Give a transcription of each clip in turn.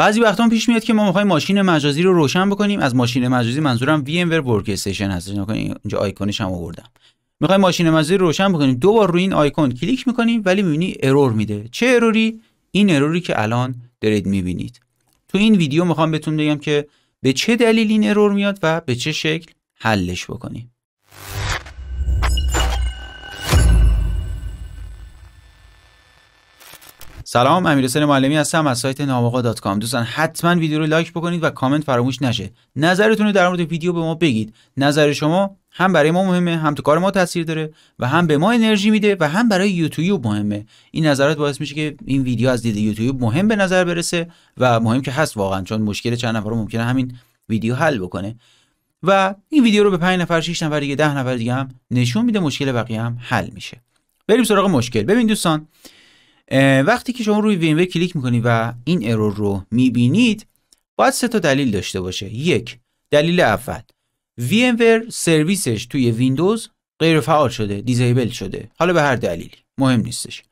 بعضی وقتا پیش میاد که ما میخوایم ماشین مجازی رو روشن بکنیم از ماشین مجازی منظورم وی ام ور ورک استیشن هست اینجا آیکونش هم آوردم میخوایم ماشین مجازی رو روشن بکنیم دو بار روی این آیکون کلیک میکنیم ولی میبینی ارور میده چه اروری این اروری که الان دارید میبینید تو این ویدیو میخوام بهتون بگم که به چه دلیل این ارور میاد و به چه شکل حلش بکنیم سلام امیر حسین معلمی هستم از سایت ناماقا دات کام دوستان حتما ویدیو رو لایک بکنید و کامنت فراموش نشه نظرتون رو در مورد ویدیو به ما بگید نظر شما هم برای ما مهمه هم تو کار ما تاثیر داره و هم به ما انرژی میده و هم برای یوتیوب مهمه این نظرات باعث میشه که این ویدیو از دید یوتیوب مهم به نظر برسه و مهم که هست واقعا چون مشکل چند نفر ممکنه همین ویدیو حل بکنه و این ویدیو رو به 5 نفر 6 نفر دیگه 10 نفر دیگه هم نشون میده مشکل بقیه هم حل میشه بریم سراغ مشکل ببین دوستان وقتی که شما روی وینور کلیک میکنید و این ارور رو میبینید باید سه تا دلیل داشته باشه یک دلیل اول VMware سرویسش توی ویندوز غیر فعال شده دیزیبل شده حالا به هر دلیلی مهم نیستش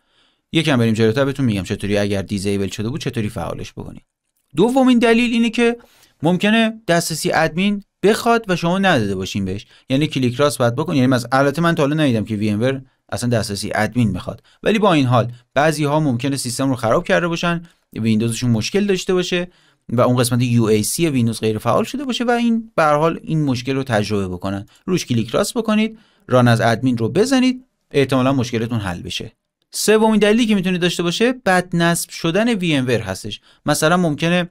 یکم بریم جلوتر بهتون میگم چطوری اگر دیزیبل شده بود چطوری فعالش بکنید دومین دلیل اینه که ممکنه دسترسی ادمین بخواد و شما نداده باشین بهش یعنی کلیک راست باید بکن یعنی از البته من تا حالا ندیدم که VMware اصلا دسترسی ادمین میخواد ولی با این حال بعضی ها ممکنه سیستم رو خراب کرده باشن ویندوزشون مشکل داشته باشه و اون قسمت UAC ویندوز غیر فعال شده باشه و این به حال این مشکل رو تجربه بکنن روش کلیک راست بکنید ران از ادمین رو بزنید احتمالا مشکلتون حل بشه سومین دلیلی که میتونه داشته باشه بد نصب شدن وی ام ور هستش مثلا ممکنه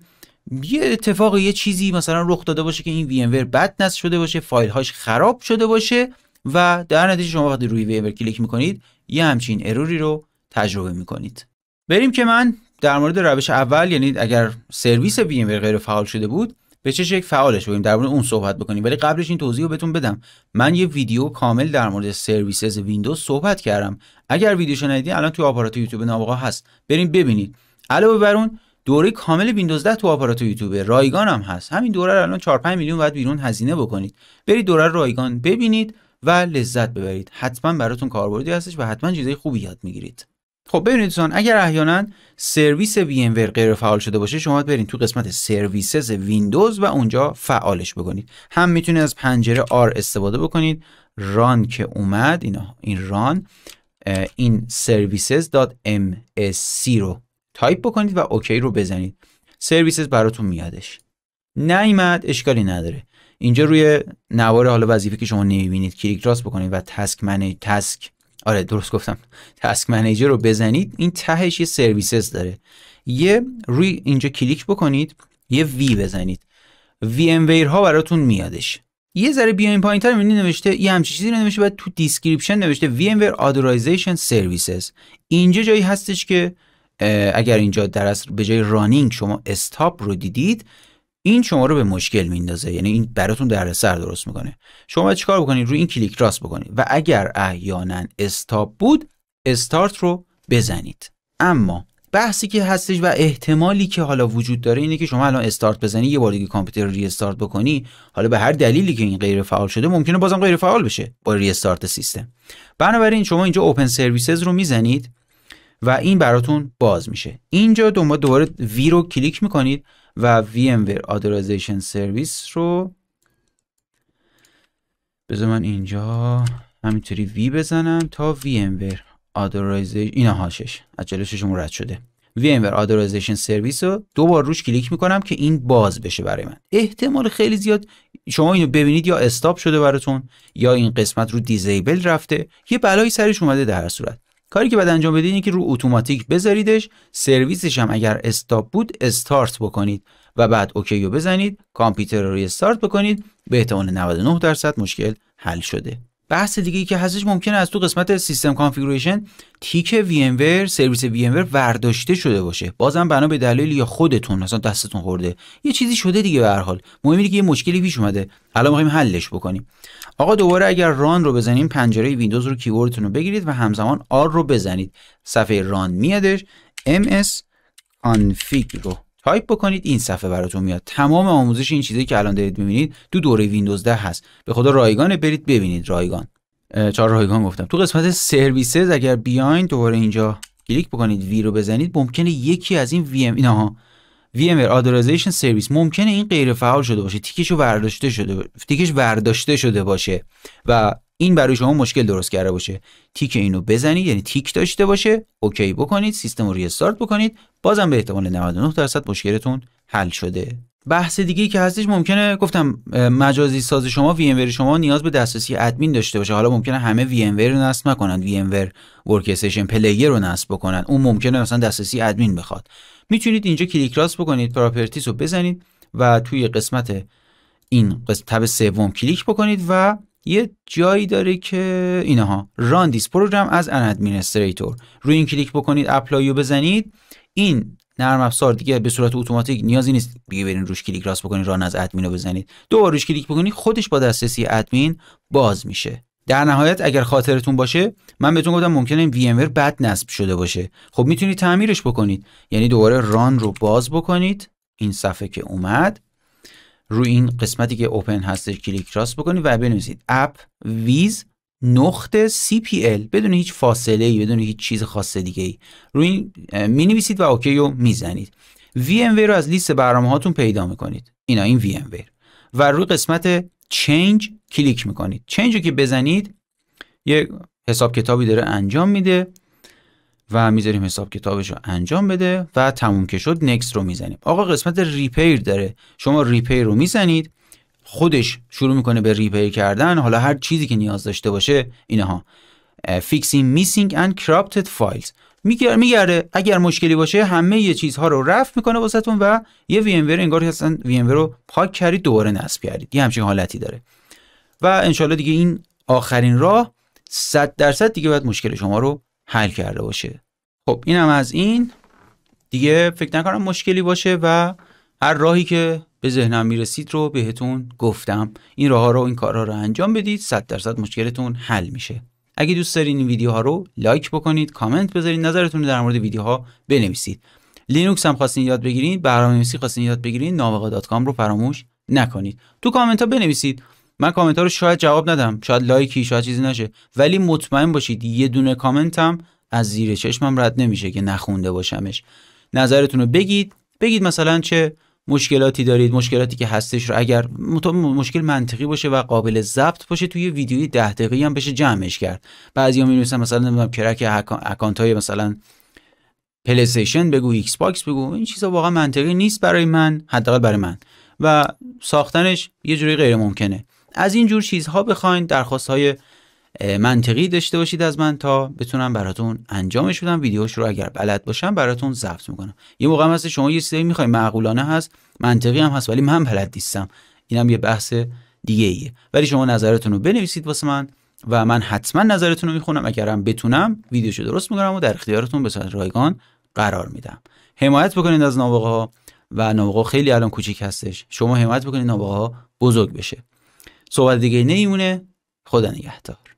یه اتفاق یه چیزی مثلا رخ داده باشه که این وی ام بد نصب شده باشه فایل هاش خراب شده باشه و در نتیجه شما وقتی روی ویور کلیک میکنید یه همچین اروری رو تجربه میکنید بریم که من در مورد روش اول یعنی اگر سرویس بیم ام غیر فعال شده بود به چه شکل فعالش کنیم در مورد اون صحبت بکنیم ولی قبلش این توضیح رو بهتون بدم من یه ویدیو کامل در مورد سرویسز ویندوز صحبت کردم اگر ویدیوشو ندیدین الان توی آپارات یوتیوب نابغا هست بریم ببینید علاوه بر اون دوره کامل ویندوز 10 تو آپارات یوتیوب رایگان هم هست همین دوره الان 4 5 میلیون باید بیرون هزینه بکنید برید دوره رایگان ببینید و لذت ببرید حتما براتون کاربردی هستش و حتما چیزای خوبی یاد میگیرید خب ببینید دوستان اگر احیانا سرویس وی ام غیر فعال شده باشه شما برید تو قسمت سرویسز ویندوز و اونجا فعالش بکنید هم میتونید از پنجره آر استفاده بکنید ران که اومد اینا این ران این services.msc رو تایپ بکنید و اوکی رو بزنید سرویسز براتون میادش نیمد اشکالی نداره اینجا روی نوار حالا وظیفه که شما نمیبینید کلیک راست بکنید و تسک منیج تسک آره درست گفتم تسک منیجر رو بزنید این تهش یه سرویسز داره یه روی اینجا کلیک بکنید یه وی بزنید وی ام ویر ها براتون میادش یه ذره بیاین پایین تر میبینید نوشته یه همچی چیزی رو نوشته بعد تو دیسکریپشن نوشته وی ام ویر سرویسز اینجا جایی هستش که اگر اینجا در به جای رانینگ شما استاپ رو دیدید این شما رو به مشکل میندازه یعنی این براتون در سر درست میکنه شما باید چیکار بکنید روی این کلیک راست بکنید و اگر احیانا استاپ بود استارت رو بزنید اما بحثی که هستش و احتمالی که حالا وجود داره اینه که شما الان استارت بزنی یه بار دیگه کامپیوتر رو ریستارت بکنی حالا به هر دلیلی که این غیر فعال شده ممکنه بازم غیر فعال بشه با ریستارت سیستم بنابراین شما اینجا اوپن سرویسز رو میزنید و این براتون باز میشه اینجا دوباره وی رو کلیک میکنید و VMware Authorization سرویس رو بذار من اینجا همینطوری وی بزنم تا VMware Authorization اینا هاشش از رد شده VMware Authorization سرویس رو دو بار روش کلیک میکنم که این باز بشه برای من احتمال خیلی زیاد شما اینو ببینید یا استاپ شده براتون یا این قسمت رو دیزیبل رفته یه بلایی سرش اومده در هر صورت کاری که باید انجام بدید اینه که رو اتوماتیک بذاریدش سرویسش هم اگر استاپ بود استارت بکنید و بعد اوکی بزنید کامپیوتر رو ریستارت بکنید به احتمال 99 درصد مشکل حل شده بحث دیگه ای که هستش ممکنه از تو قسمت سیستم کانفیگوریشن تیک وی ام ور سرویس وی ام ور ورداشته شده باشه بازم بنا به دلیل یا خودتون مثلا دستتون خورده یه چیزی شده دیگه به هر حال مهم اینه که یه مشکلی پیش اومده الان می‌خوایم حلش بکنیم آقا دوباره اگر ران رو بزنیم پنجره ویندوز رو کیبوردتون رو بگیرید و همزمان آر رو بزنید صفحه ران میادش ms کانفیگ رو تایپ بکنید این صفحه براتون میاد تمام آموزش این چیزی که الان دارید میبینید تو دوره ویندوز 10 هست به خدا رایگان برید ببینید رایگان چهار رایگان گفتم تو قسمت سرویسز اگر بیاین دوباره اینجا کلیک بکنید وی رو بزنید ممکنه یکی از این وی ام اینها وی ام ادرایزیشن سرویس ممکنه این غیر فعال شده باشه تیکش برداشته شده تیکش برداشته شده باشه و این برای شما مشکل درست کرده باشه تیک اینو بزنید یعنی تیک داشته باشه اوکی بکنید سیستم رو ریستارت بکنید بازم به احتمال 99 درصد مشکلتون حل شده بحث دیگه که هستش ممکنه گفتم مجازی ساز شما وی ام شما نیاز به دسترسی ادمین داشته باشه حالا ممکنه همه وی ام رو نصب نکنن وی ام ور ورک استیشن پلیر رو نصب بکنن اون ممکنه مثلا دسترسی ادمین بخواد میتونید اینجا کلیک راست بکنید پراپرتیز رو بزنید و توی قسمت این قسمت تب سوم کلیک بکنید و یه جایی داره که اینها ران دیس پروگرام از ان استریتور روی این کلیک بکنید اپلایو بزنید این نرم افزار دیگه به صورت اتوماتیک نیازی نیست دیگه برین روش کلیک راست بکنید ران از ادمین رو بزنید دوباره روش کلیک بکنید خودش با دسترسی ادمین باز میشه در نهایت اگر خاطرتون باشه من بهتون گفتم ممکنه این وی ام بد نصب شده باشه خب میتونید تعمیرش بکنید یعنی دوباره ران رو باز بکنید این صفحه که اومد رو این قسمتی که اوپن هستش کلیک راست بکنید و بنویسید اپ ویز نقطه ال بدون هیچ فاصله ای بدون هیچ چیز خاص دیگه ای روی این می نویسید و اوکی رو میزنید وی رو از لیست برنامه هاتون پیدا میکنید اینا این وی و روی قسمت چنج کلیک میکنید چنج رو که بزنید یه حساب کتابی داره انجام میده و میذاریم حساب کتابش رو انجام بده و تموم که شد نکست رو میزنیم آقا قسمت ریپیر داره شما ریپیر رو میزنید خودش شروع میکنه به ریپیر کردن حالا هر چیزی که نیاز داشته باشه اینها فیکسینگ میسینگ اند کرپتد فایلز میگرده اگر مشکلی باشه همه یه چیزها رو رفت میکنه واسهتون و یه وی ام انگار که وی ام رو پاک کردید دوباره نصب کردید یه همچین حالتی داره و انشالله دیگه این آخرین راه 100 درصد دیگه باید مشکل شما رو حل کرده باشه خب اینم از این دیگه فکر نکنم مشکلی باشه و هر راهی که به ذهنم میرسید رو بهتون گفتم این راه ها رو این کارها رو انجام بدید 100 درصد مشکلتون حل میشه اگه دوست دارین این ویدیوها رو لایک بکنید کامنت بذارید نظرتون رو در مورد ویدیوها بنویسید لینوکس هم خواستین یاد بگیرید برنامه‌نویسی خواستین یاد بگیرید نابغه.com رو فراموش نکنید تو کامنت ها بنویسید من کامنت ها رو شاید جواب ندم شاید لایکی شاید چیزی نشه ولی مطمئن باشید یه دونه کامنت هم از زیر چشمم رد نمیشه که نخونده باشمش نظرتون رو بگید بگید مثلا چه مشکلاتی دارید مشکلاتی که هستش رو اگر مشکل منطقی باشه و قابل ضبط باشه توی ویدیوی ده دقیقه‌ای هم بشه جمعش کرد بعضیا می‌نویسن مثلا نمیدونم کرک اکانت های مثلا پلی بگو ایکس باکس بگو این چیزا واقعا منطقی نیست برای من حداقل برای من و ساختنش یه جوری غیر ممکنه از این جور چیزها بخواین درخواست های منطقی داشته باشید از من تا بتونم براتون انجامش بدم ویدیوش رو اگر بلد باشم براتون ضبط میکنم یه موقع هست شما یه سری میخواین معقولانه هست منطقی هم هست ولی من بلد نیستم اینم یه بحث دیگه ایه ولی شما نظرتون رو بنویسید واسه من و من حتما نظرتون رو میخونم اگرم بتونم ویدیوشو درست میکنم و در اختیارتون به صورت رایگان قرار میدم حمایت بکنید از نابغه ها و نابغه خیلی الان کوچیک هستش شما حمایت بکنید نابغه ها بزرگ بشه صحبت دیگه نیمونه خدا نگهدار